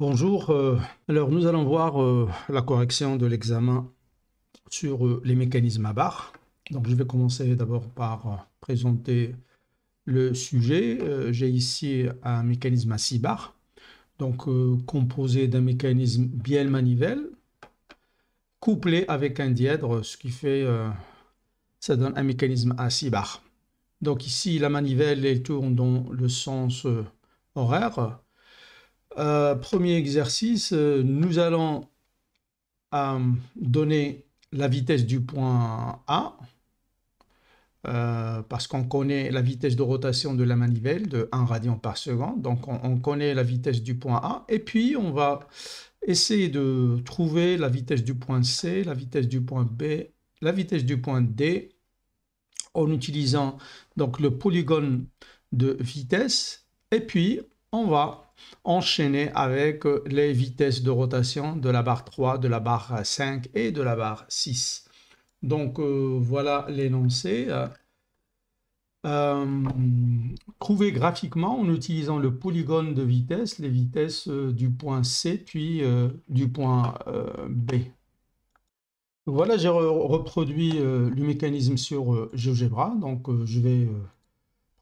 Bonjour, euh, alors nous allons voir euh, la correction de l'examen sur euh, les mécanismes à barre. Donc je vais commencer d'abord par présenter le sujet. J'ai ici un mécanisme à 6 barres, donc composé d'un mécanisme biel manivelle couplé avec un dièdre, ce qui fait, ça donne un mécanisme à six barres. Donc ici la manivelle tourne dans le sens horaire euh, premier exercice, euh, nous allons euh, donner la vitesse du point A, parce qu'on connaît la vitesse de rotation de la manivelle de 1 radian par seconde, donc on, on, connaît la vitesse du point A, et puis on va essayer de trouver la vitesse du point C, la vitesse du point B, la vitesse du point D, en utilisant donc le polygone de vitesse, et puis on va enchaîné avec euh, les vitesses de rotation de la barre 3, de la barre 5 et de la barre 6. Donc euh, voilà l'énoncé. Euh, euh trouver graphiquement en utilisant le polygone de vitesse les vitesses du point C puis du point B. Voilà, j'ai reproduit le mécanisme sur GeoGebra. Donc je vais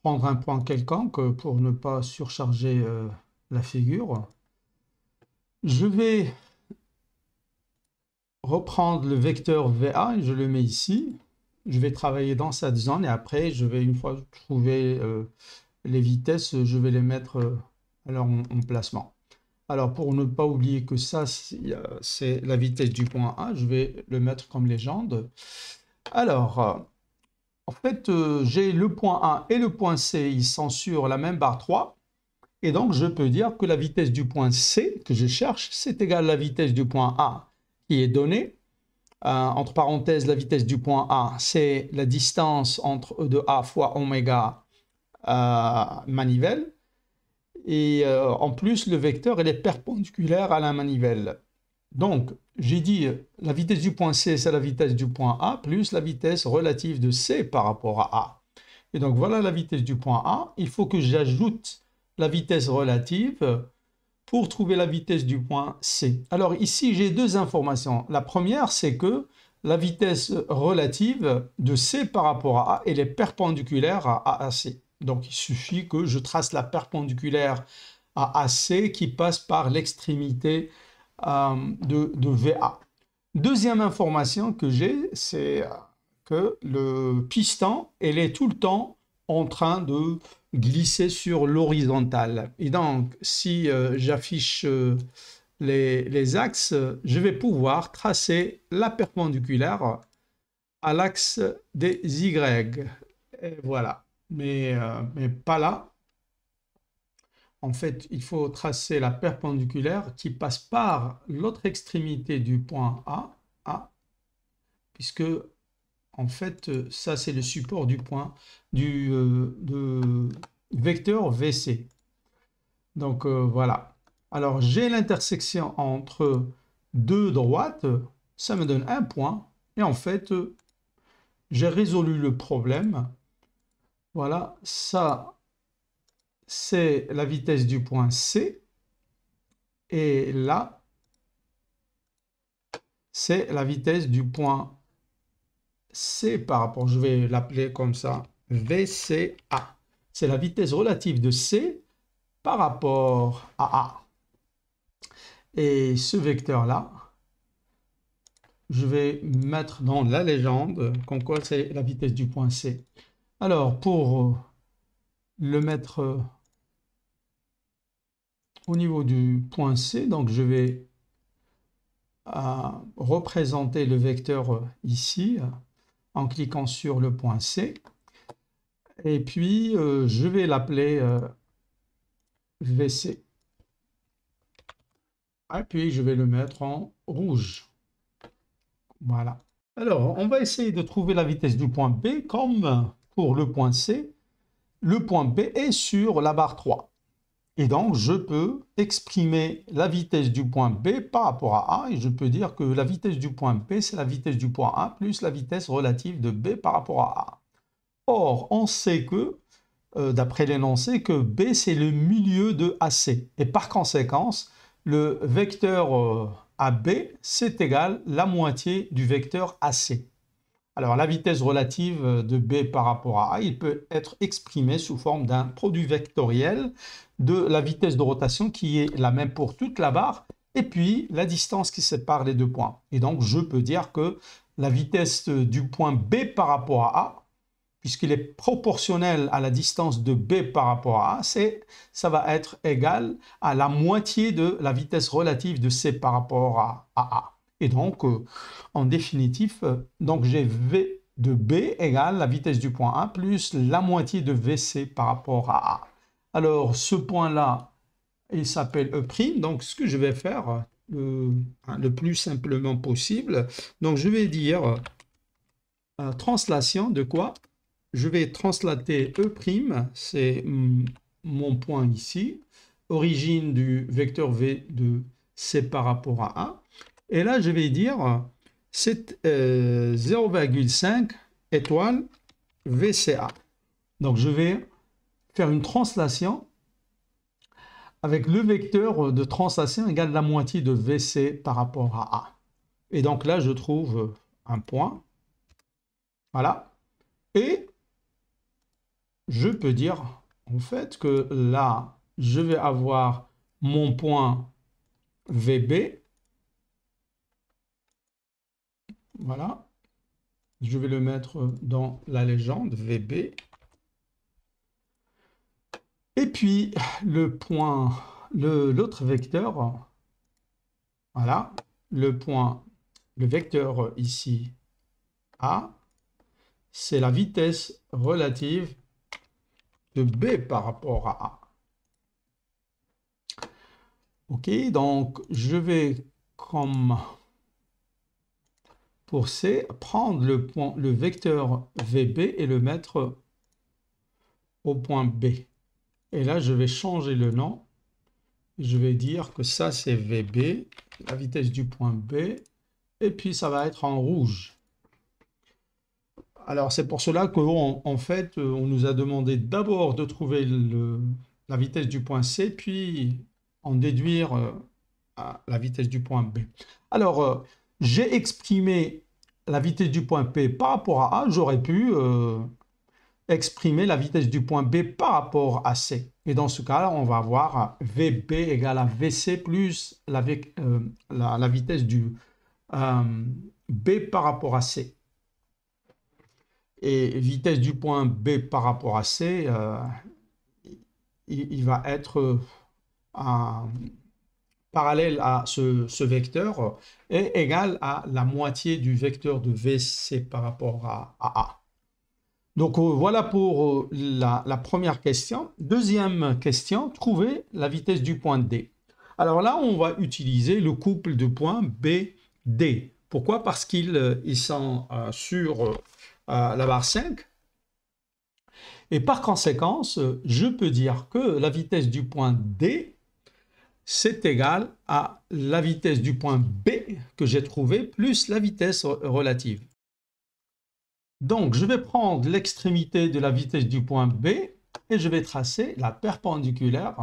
prendre un point quelconque pour ne pas surcharger la figure. Je vais reprendre le vecteur VA et je le mets ici. Je vais travailler dans cette zone et après, je vais une fois trouver euh, les vitesses, je vais les mettre en euh, à leur Alors, pour ne pas oublier que ça, c'est la vitesse du point A, je vais le mettre comme légende. Alors, euh, en fait, j'ai le point A et le point C, ils sont sur la même barre 3. Et donc, je peux dire que la vitesse du point C que je cherche, c'est égale à la vitesse du point A qui est donnée. Euh, entre parenthèses, la vitesse du point A, c'est la distance entre e de A fois oméga euh, manivelle. Et euh, en plus, le vecteur, est perpendiculaire à la manivelle. Donc, j'ai dit la vitesse du point C, c'est la vitesse du point A, plus la vitesse relative de C par rapport à A. Et donc, voilà la vitesse du point A. Il faut que j'ajoute la vitesse relative pour trouver la vitesse du point C. Alors ici, j'ai deux informations. La première, c'est que la vitesse relative de C par rapport à A, elle est perpendiculaire à AAC. Donc il suffit que je trace la perpendiculaire à AC qui passe par l'extrémité euh, de, VA. Deuxième information que j'ai, c'est que le piston, elle est tout le temps en train de glisser sur l'horizontale. Et donc, si euh, j'affiche euh, les, axes, je vais pouvoir tracer la perpendiculaire à l'axe des Y. Et voilà, mais, euh, mais pas là. En fait, il faut tracer la perpendiculaire qui passe par l'autre extrémité du point A, A puisque en fait, euh, ça, c'est le support du point du euh, vecteur VC. Donc, euh, voilà. Alors, j'ai l'intersection entre deux droites. Ça me donne un point. Et en fait, j'ai résolu le problème. Voilà, ça, c'est la vitesse du point C. Et là, c'est la vitesse du point C par rapport, je vais l'appeler comme ça, VCA. C'est la vitesse relative de C par rapport à A. Et ce vecteur-là, je vais mettre dans la légende, qu'on quoi c'est la vitesse du point C. Alors, pour le mettre au niveau du point C, donc je vais euh, représenter le vecteur ici, en cliquant sur le point C. Et puis, euh, je vais l'appeler euh, VC. Et ah, puis, je vais le mettre en rouge. Voilà. Alors, on va essayer de trouver la vitesse du point B comme pour le point C. Le point B est sur la barre 3. Et donc, je peux exprimer la vitesse du point B par rapport à A, et je peux dire que la vitesse du point B, c'est la vitesse du point A plus la vitesse relative de B par rapport à A. Or, on sait que, euh, d'après l'énoncé, que B, c'est le milieu de AC. Et par conséquence, le vecteur euh, AB, c'est égal à la moitié du vecteur AC. Alors la vitesse relative de B par rapport à A, il peut être exprimé sous forme d'un produit vectoriel de la vitesse de rotation qui est la même pour toute la barre et puis la distance qui sépare les deux points. Et donc je peux dire que la vitesse du point B par rapport à A, puisqu'il est proportionnel à la distance de B par rapport à A, ça va être égal à la moitié de la vitesse relative de C par rapport à, à A. Et donc, euh, en définitif, euh, donc j'ai V de B égale la vitesse du point A plus la moitié de VC par rapport à A. Alors, ce point-là, il s'appelle E'. Donc, ce que je vais faire euh, hein, le, plus simplement possible, donc je vais dire translation de quoi Je vais translater E', c'est mon point ici, origine du vecteur V de C par rapport à A et là, je vais dire c'est 0,5 étoile VCA. Donc, je vais faire une translation avec le vecteur de translation égal à la moitié de VC par rapport à A. Et donc là, je trouve un point. Voilà. Et je peux dire en fait que là, je vais avoir mon point VB Voilà. Je vais le mettre dans la légende, VB. Et puis, le point, l'autre vecteur, voilà, le point, le vecteur ici, A, c'est la vitesse relative de B par rapport à A. Ok, donc je vais comme pour C, prendre le, point, le vecteur VB et le mettre au point B. Et là, je vais changer le nom. Je vais dire que ça, c'est VB, la vitesse du point B. Et puis, ça va être en rouge. Alors, c'est pour cela qu'on en fait, on nous a demandé d'abord de trouver la vitesse du point C, puis en déduire euh, la vitesse du point B. Alors, euh, j'ai exprimé la vitesse du point P par rapport à A, j'aurais pu euh, exprimer la vitesse du point B par rapport à C. Et dans ce cas-là, on va avoir VB égale à VC plus la, euh, vitesse du euh, B par rapport à C. Et vitesse du point B par rapport à C, il, il, va être un parallèle à ce, vecteur est égal à la moitié du vecteur de VC par rapport à, A. Donc euh, voilà pour euh, la, première question. Deuxième question, trouver la vitesse du point D. Alors là, on va utiliser le couple de points BD. Pourquoi Parce qu'ils euh, sont sur la barre 5. Et par conséquence, je peux dire que la vitesse du point D c'est égal à la vitesse du point B que j'ai trouvé plus la vitesse relative. Donc, je vais prendre l'extrémité de la vitesse du point B et je vais tracer la perpendiculaire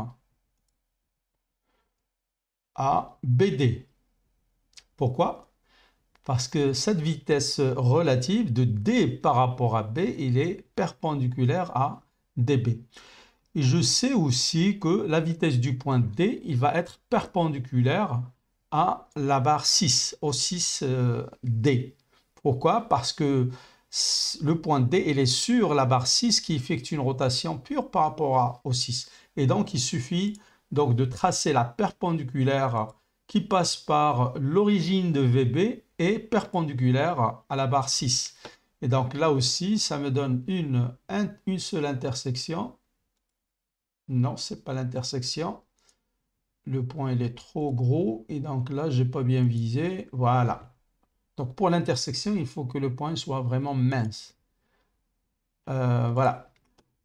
à BD. Pourquoi Parce que cette vitesse relative de D par rapport à B, il est perpendiculaire à DB. Et je mhm. sais aussi que la vitesse du point D, il va être perpendiculaire à la barre 6, au 6D. Euh, Pourquoi Parce que le point D, il est sur la barre 6 qui effectue une rotation pure par rapport à, au 6. Et donc, il suffit donc de tracer la perpendiculaire qui passe par l'origine de VB et perpendiculaire à la barre 6. Et donc là aussi, ça me donne une seule intersection non, c'est pas l'intersection. Le point, il est trop gros. Et donc là, j'ai pas bien visé. Voilà. Donc pour l'intersection, il faut que le point soit vraiment mince. Euh, voilà.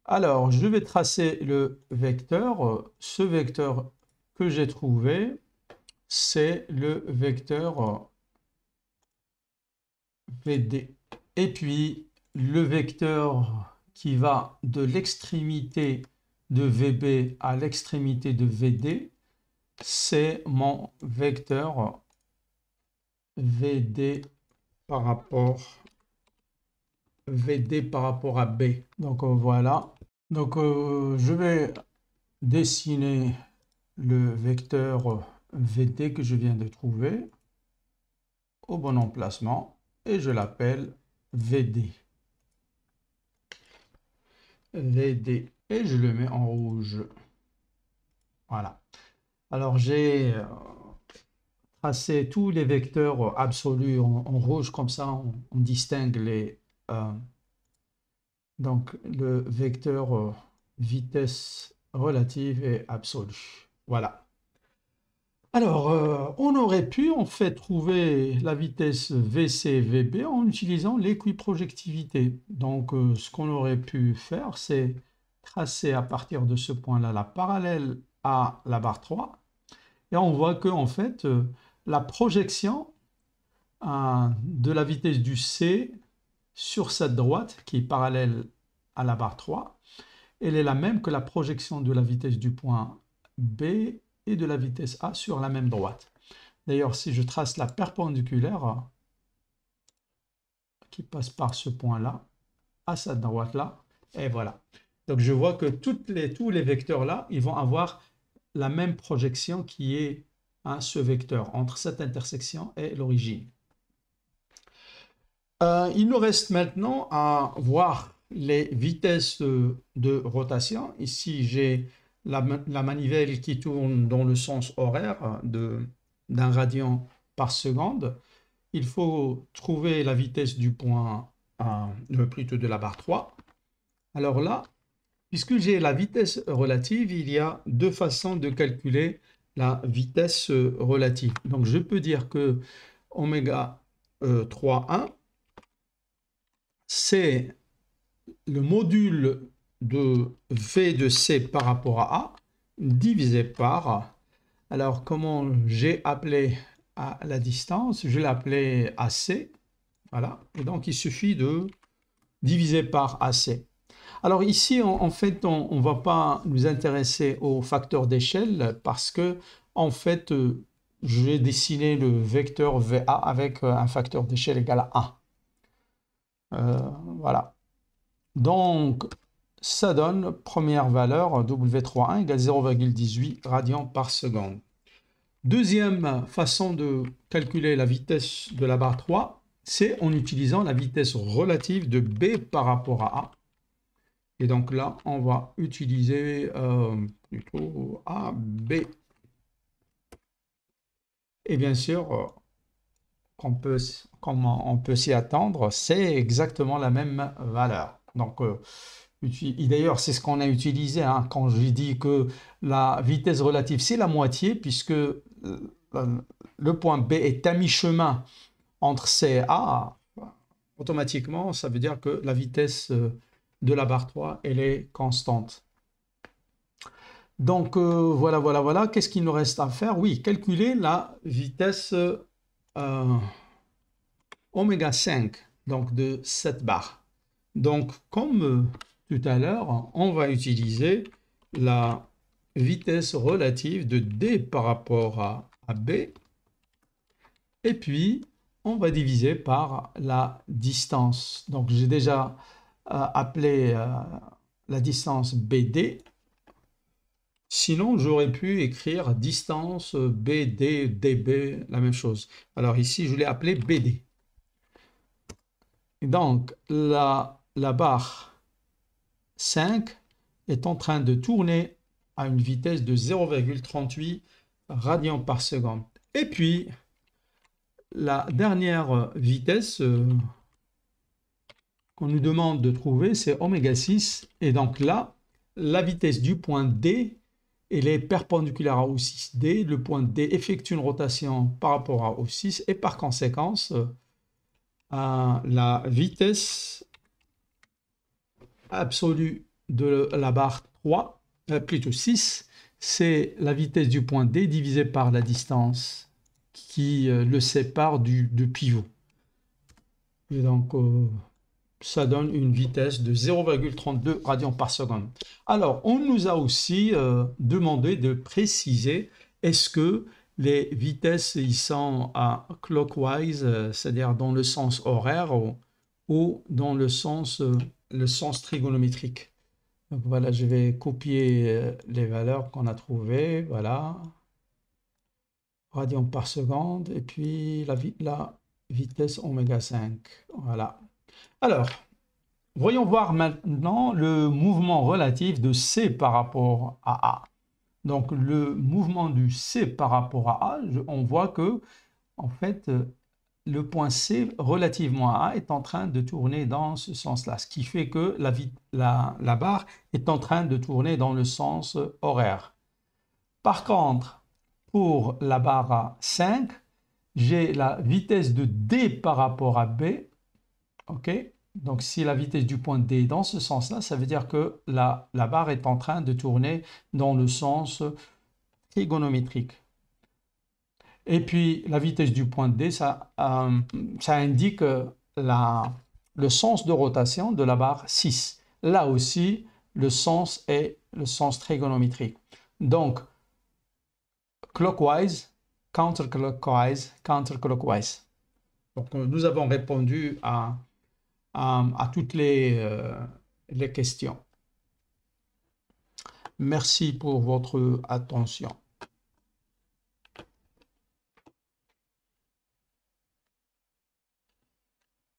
Alors, je vais tracer le vecteur. Ce vecteur que j'ai trouvé, c'est le vecteur VD. Et puis, le vecteur qui va de l'extrémité de VB à l'extrémité de VD, c'est mon vecteur VD par rapport VD par rapport à B. Donc euh, voilà. Donc euh, je vais dessiner le vecteur VD que je viens de trouver au bon emplacement et je l'appelle VD. VD et je le mets en rouge. Voilà. Alors j'ai euh, tracé tous les vecteurs absolus en, rouge, comme ça on, distingue les... Euh, donc le vecteur euh, vitesse relative et absolue. Voilà. Alors, on aurait pu en fait trouver la vitesse VC, VB en utilisant l'équiprojectivité. Donc, ce qu'on aurait pu faire, c'est tracer à partir de ce point-là la parallèle à la barre 3. Et on voit que en fait, euh, la projection hein, de la vitesse du C sur cette droite, qui est parallèle à la barre 3, elle est la même que la projection de la vitesse du point B et de la vitesse A sur la même droite. D'ailleurs, si je trace la perpendiculaire hein, qui passe par ce point-là à cette droite-là, et voilà. Donc je vois que toutes les, tous les vecteurs là, ils vont avoir la même projection qui est à ce vecteur entre cette intersection et l'origine. Euh, il nous reste maintenant à voir les vitesses de, rotation. Ici, j'ai la, manivelle qui tourne dans le sens horaire euh, d'un radian par seconde. Il faut trouver la vitesse du point, plutôt de la barre 3. Alors là, Puisque j'ai la vitesse relative, il y a deux façons de calculer la vitesse euh, relative. Donc je peux dire que oméga 3 euh, 3.1, c'est le module de V de C par rapport à A divisé par, alors comment j'ai appelé la distance, je l'ai appelé AC, voilà, et donc il suffit de diviser par AC. Alors ici, en fait, on ne va pas nous intéresser au facteur d'échelle parce que, en fait, euh, j'ai dessiné le vecteur VA avec euh, un facteur d'échelle égal à 1. Euh, voilà. Donc, ça donne première valeur W31 égale 0,18 radians par seconde. Deuxième façon de calculer la vitesse de la barre 3, c'est en utilisant la vitesse relative de B par rapport à A et donc là, on va utiliser euh, du coup A, B. Et bien sûr, euh, qu'on peut, comme on peut s'y attendre, c'est exactement la même valeur. Donc, euh, D'ailleurs, c'est ce qu'on a utilisé hein, quand je dis que la vitesse relative, c'est la moitié, puisque le point B est à mi-chemin entre C et A. Automatiquement, ça veut dire que la vitesse de la barre 3, elle est constante. Donc euh, voilà, voilà, voilà. Qu'est-ce qu'il nous reste à faire Oui, calculer la vitesse euh, oméga 5, donc de cette barre. Donc comme euh, tout à l'heure, on va utiliser la vitesse relative de D par rapport à B. Et puis, on va diviser par la distance. Donc j'ai déjà appeler euh, la distance BD. Sinon, j'aurais pu écrire distance BD, DB, la même chose. Alors ici, je l'ai appelé BD. Donc, la, la barre 5 est en train de tourner à une vitesse de 0,38 radians par seconde. Et puis, la dernière vitesse, euh, on nous demande de trouver, c'est oméga 6. Et donc là, la vitesse du point D, elle est perpendiculaire à O6D. Le point D effectue une rotation par rapport à O6 et par conséquence, euh, la vitesse absolue de la barre 3, euh, plutôt 6, c'est la vitesse du point D divisée par la distance qui euh, le sépare du, pivot. Et donc, ça donne une vitesse de 0,32 radians par seconde. Alors, on nous a aussi euh, demandé de préciser est-ce que les vitesses ils sont à clockwise, euh, c'est-à-dire dans le sens horaire ou, dans le sens, euh, le sens trigonométrique. Donc voilà, je vais copier les valeurs qu'on a trouvées, voilà, radians par seconde, et puis la, la vitesse oméga 5, voilà. Alors, voyons voir maintenant le mouvement relatif de C par rapport à A. Donc, le mouvement du C par rapport à A, on voit que, en fait, le point C relativement à A est en train de tourner dans ce sens-là, ce qui fait que la, barre est en train de tourner dans le sens horaire. Par contre, pour la barre à 5, j'ai la vitesse de D par rapport à B donc si la vitesse du point D est dans ce sens-là, ça veut dire que la, barre est en train de tourner dans le sens trigonométrique. Et puis la vitesse du point D, ça, euh, ça indique la, le sens de rotation de la barre 6. Là aussi, le sens est le sens trigonométrique. Donc, clockwise, counterclockwise, counterclockwise. Donc, nous avons répondu à euh, à, toutes les, euh, les questions. Merci pour votre attention.